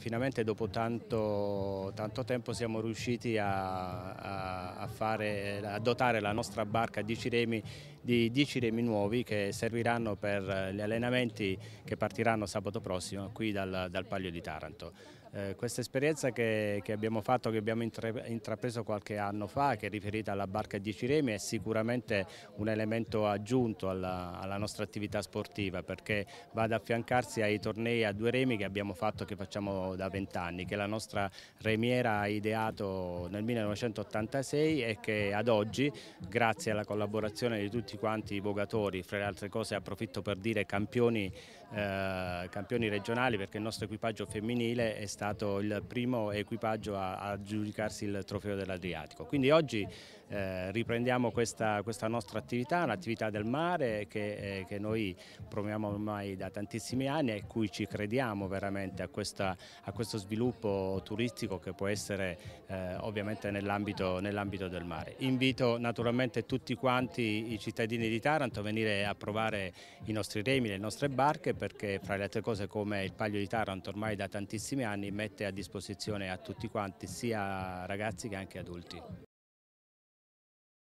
Finalmente dopo tanto, tanto, tempo siamo riusciti a, a, a, fare, a, dotare la nostra barca di 10 remi, di 10 remi nuovi che serviranno per gli allenamenti che partiranno sabato prossimo qui dal, dal Palio di Taranto. Eh, questa esperienza che, che, abbiamo fatto, che abbiamo intrapreso qualche anno fa, che è riferita alla barca a 10 remi, è sicuramente un elemento aggiunto alla, alla, nostra attività sportiva perché va ad affiancarsi ai tornei a due remi che abbiamo fatto, che facciamo da vent'anni che la nostra Remiera ha ideato nel 1986 e che ad oggi grazie alla collaborazione di tutti quanti i vogatori, fra le altre cose approfitto per dire campioni eh, campioni regionali perché il nostro equipaggio femminile è stato il primo equipaggio a, a giudicarsi il trofeo dell'Adriatico. Quindi oggi eh, riprendiamo questa, questa, nostra attività, un'attività del mare che, eh, che, noi promuoviamo ormai da tantissimi anni e cui ci crediamo veramente a, questa, a, questo sviluppo turistico che può essere eh, ovviamente nell'ambito nell del mare. Invito naturalmente tutti quanti i cittadini di Taranto a venire a provare i nostri remi, le nostre barche perché fra le altre cose come il Paglio di Taranto ormai da tantissimi anni mette a disposizione a tutti quanti sia ragazzi che anche adulti.